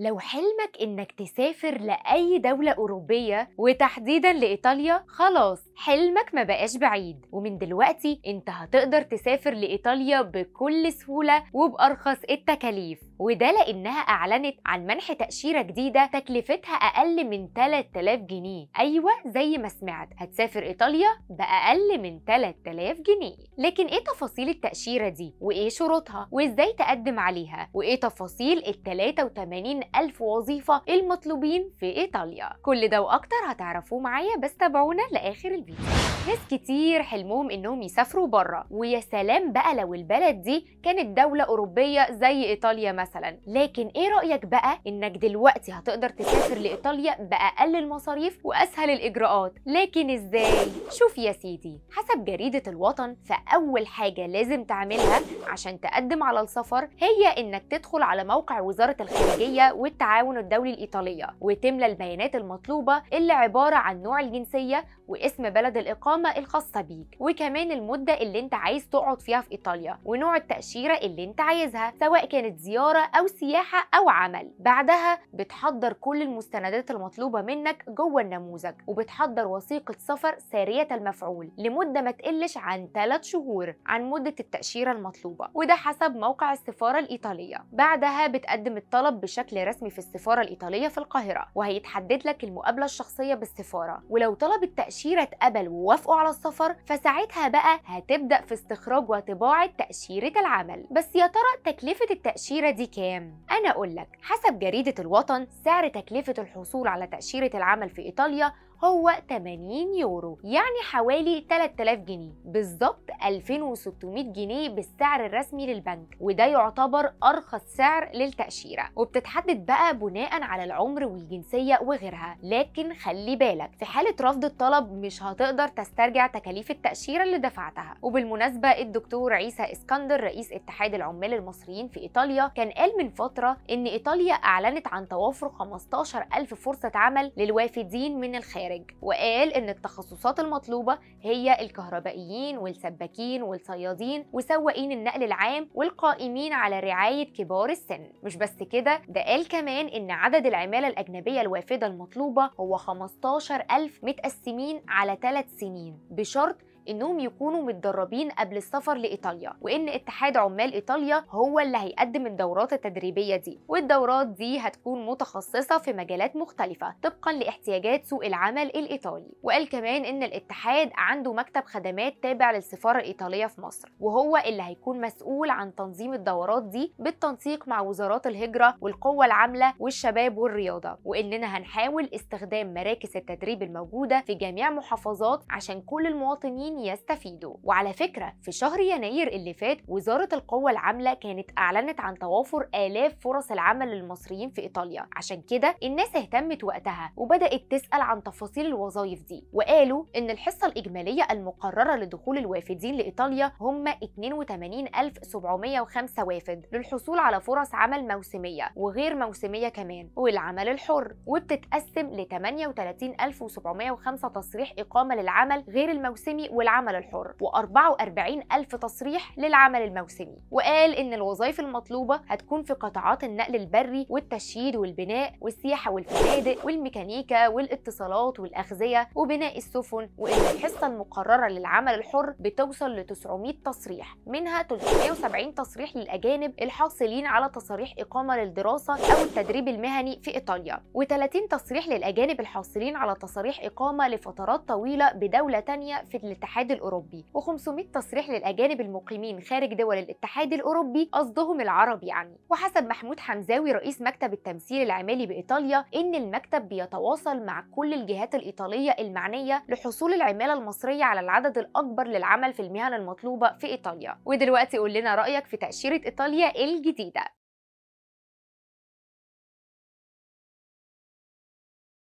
لو حلمك انك تسافر لاي دولة اوروبية وتحديدا لايطاليا خلاص حلمك ما بقاش بعيد ومن دلوقتي انت هتقدر تسافر لايطاليا بكل سهولة وبارخص التكاليف وده لانها اعلنت عن منح تأشيرة جديدة تكلفتها اقل من 3000 جنيه ايوه زي ما سمعت هتسافر ايطاليا باقل من 3000 جنيه لكن ايه تفاصيل التأشيرة دي وايه شروطها وازاي تقدم عليها وايه تفاصيل ال 83 ألف وظيفة المطلوبين في إيطاليا كل ده وأكتر هتعرفوه معايا بس تابعونا لآخر الفيديو ناس كتير حلمهم انهم يسافروا بره ويا سلام بقى لو البلد دي كانت دولة أوروبية زي إيطاليا مثلا لكن إيه رأيك بقى إنك دلوقتي هتقدر تسافر لإيطاليا بأقل المصاريف وأسهل الإجراءات لكن إزاي؟ شوف يا سيدي حسب جريدة الوطن فأول حاجة لازم تعملها عشان تقدم على السفر هي إنك تدخل على موقع وزارة الخارجية والتعاون الدولي الإيطالية وتملى البيانات المطلوبة اللي عبارة عن نوع الجنسية واسم بلد الإقامة الخاصة بيك وكمان المدة اللي أنت عايز تقعد فيها في إيطاليا ونوع التأشيرة اللي أنت عايزها سواء كانت زيارة أو سياحة أو عمل بعدها بتحضر كل المستندات المطلوبة منك جوه النموذج وبتحضر وثيقة سفر سارية المفعول لمدة ما تقلش عن 3 شهور عن مدة التأشيرة المطلوبة وده حسب موقع السفارة الإيطالية بعدها بتقدم الطلب بشكل رسمي في السفارة الإيطالية في القاهرة وهيتحدد لك المقابلة الشخصية بالسفارة ولو طلب التأشيرة اتقبل ووافقوا على السفر فساعتها بقى هتبدأ في استخراج وطباعة تأشيرة العمل بس يا ترى تكلفة التأشيرة دي كام؟ أنا أقولك حسب جريدة الوطن سعر تكلفة الحصول على تأشيرة العمل في إيطاليا هو 80 يورو يعني حوالي 3000 جنيه بالظبط 2600 جنيه بالسعر الرسمي للبنك وده يعتبر ارخص سعر للتاشيره وبتتحدد بقى بناء على العمر والجنسيه وغيرها لكن خلي بالك في حاله رفض الطلب مش هتقدر تسترجع تكاليف التاشيره اللي دفعتها وبالمناسبه الدكتور عيسى اسكندر رئيس اتحاد العمال المصريين في ايطاليا كان قال من فتره ان ايطاليا اعلنت عن توافر 15000 فرصه عمل للوافدين من الخارج الخارج وقال ان التخصصات المطلوبه هي الكهربائيين والسباكين والصيادين وسواقين النقل العام والقائمين على رعايه كبار السن مش بس كده ده قال كمان ان عدد العماله الاجنبيه الوافده المطلوبه هو 15000 متقسمين على 3 سنين بشرط انهم يكونوا متدربين قبل السفر لايطاليا وان اتحاد عمال ايطاليا هو اللي هيقدم الدورات التدريبيه دي والدورات دي هتكون متخصصه في مجالات مختلفه طبقا لاحتياجات سوق العمل الايطالي وقال كمان ان الاتحاد عنده مكتب خدمات تابع للسفاره الايطاليه في مصر وهو اللي هيكون مسؤول عن تنظيم الدورات دي بالتنسيق مع وزارات الهجره والقوه العامله والشباب والرياضه واننا هنحاول استخدام مراكز التدريب الموجوده في جميع محافظات عشان كل المواطنين يستفيدوا وعلى فكرة في شهر يناير اللي فات وزارة القوة العاملة كانت أعلنت عن توافر آلاف فرص العمل للمصريين في إيطاليا عشان كده الناس اهتمت وقتها وبدأت تسأل عن تفاصيل الوظائف دي وقالوا إن الحصة الإجمالية المقررة لدخول الوافدين لإيطاليا هم 82705 وافد للحصول على فرص عمل موسمية وغير موسمية كمان والعمل الحر وبتتقسم ل 38705 تصريح إقامة للعمل غير الموسمي والعمل والعمل الحر و44 ألف تصريح للعمل الموسمي وقال إن الوظائف المطلوبة هتكون في قطاعات النقل البري والتشييد والبناء والسياحة والفنادق والميكانيكا والاتصالات والأغذية وبناء السفن وإن الحصة المقررة للعمل الحر بتوصل ل 900 تصريح منها 370 تصريح للأجانب الحاصلين على تصاريح إقامة للدراسة أو التدريب المهني في إيطاليا و30 تصريح للأجانب الحاصلين على تصاريح إقامة لفترات طويلة بدولة تانية في الاتحاد الاتحاد الأوروبي و500 تصريح للأجانب المقيمين خارج دول الاتحاد الأوروبي قصدهم العرب يعني وحسب محمود حمزاوي رئيس مكتب التمثيل العمالي بإيطاليا إن المكتب بيتواصل مع كل الجهات الإيطالية المعنية لحصول العمالة المصرية على العدد الأكبر للعمل في المهن المطلوبة في إيطاليا ودلوقتي قول لنا رأيك في تأشيرة إيطاليا الجديدة